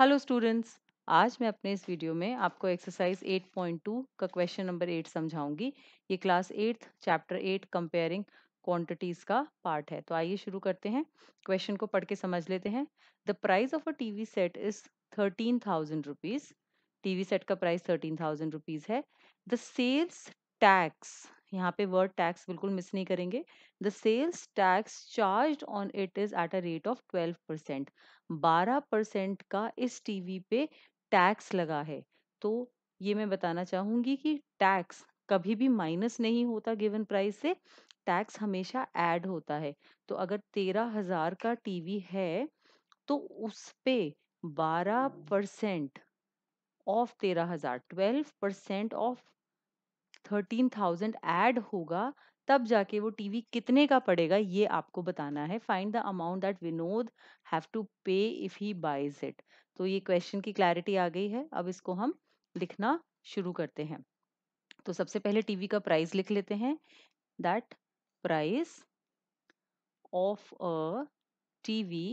Hello students आज मैं अपने इस वीडियो में आपको एक्सरसाइज 8.2 का क्वेश्चन नंबर 8 समझाऊंगी ये क्लास 8 चैप्टर 8 कंपेयरिंग क्वांटिटीज का पार्ट है तो आइए शुरू करते हैं क्वेश्चन को पढ़ के समझ लेते हैं the price of a TV set is thirteen thousand rupees TV set का प्राइस थर्टीन थाउजेंड रुपीज है द सेल्स टैक्स यहाँ पे वर्ड टैक्स बिल्कुल मिस नहीं करेंगे the sales tax charge on it is at a rate of twelve percent बारह percent का इस टीवी पे टैक्स लगा है तो ये मैं बताना चाहूंगी कि टैक्स कभी भी माइनस नहीं होता गिवन प्राइस से टैक्स हमेशा ऐड होता है तो अगर तेरह हजार का टीवी है तो उस पे बारह परसेंट ऑफ तेरह हजार twelve percent of thirteen thousand add होगा तब जाके वो टीवी कितने का पड़ेगा ये आपको बताना है find the amount that Vinod have to pay if he buys it तो ये क्वेश्चन की क्लैरिटी आ गई है अब इसको हम लिखना शुरू करते हैं तो सबसे पहले टीवी का प्राइस लिख लेते हैं that price of a TV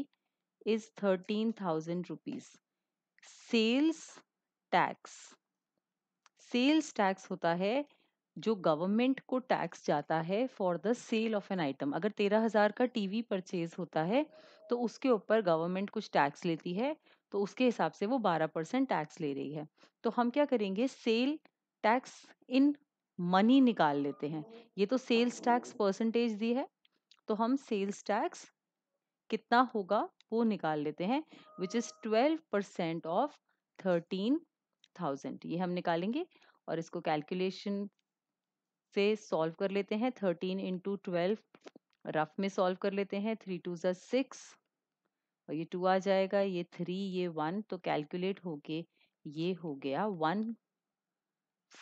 is thirteen thousand rupees sales tax sales tax होता है जो गवर्नमेंट को टैक्स जाता है for the sale of an item अगर तेरह हज़ार का टीवी परचेज होता है तो उसके ऊपर गवर्नमेंट कुछ टैक्स लेती है तो उसके हिसाब से वो बारह परसेंट टैक्स ले रही है तो हम क्या करेंगे सेल टैक्स इन मनी निकाल लेते हैं ये तो सेल्स टैक्स परसेंटेज दी है तो हम सेल्स टैक्स कितना होगा वो निकाल लेते हैं which is twelve percent of thirteen thousand ये हम निकालेंगे और इसको कैलकुलेशन से सॉल्व कर लेते हैं थर्टीन इंटू ट्वेल्व रफ में सॉल्व कर लेते हैं थ्री टू ज़ा सिक्स और ये टू आ जाएगा ये थ्री ये वन तो कैलकुलेट होके ये हो गया one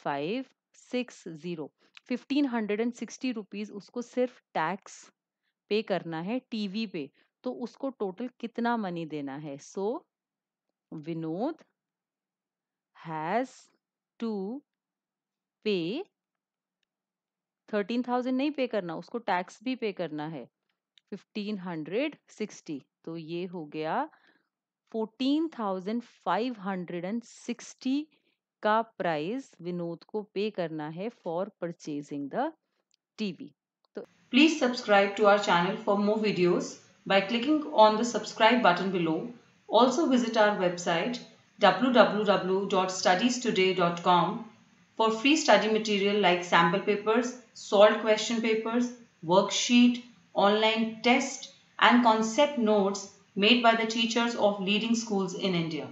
five six zero fifteen hundred and sixty rupees उसको सिर्फ टैक्स पे करना है टीवी पे तो उसको टोटल कितना मनी देना है so so, Vinod has to pay thirteen thousand नहीं पे करना उसको टैक्स भी पे करना है फिफ्टीन हंड्रेड सिक्सटी तो ये हो गया fourteen thousand five hundred and sixty का प्राइस विनोद को पे करना है फॉर परचेजिंग द टीवी तो please subscribe to our channel for more videos by clicking on the subscribe button below Also visit our website www.studiestoday.com for free study material like sample papers, solved question papers, worksheet, online test and concept notes made by the teachers of leading schools in India.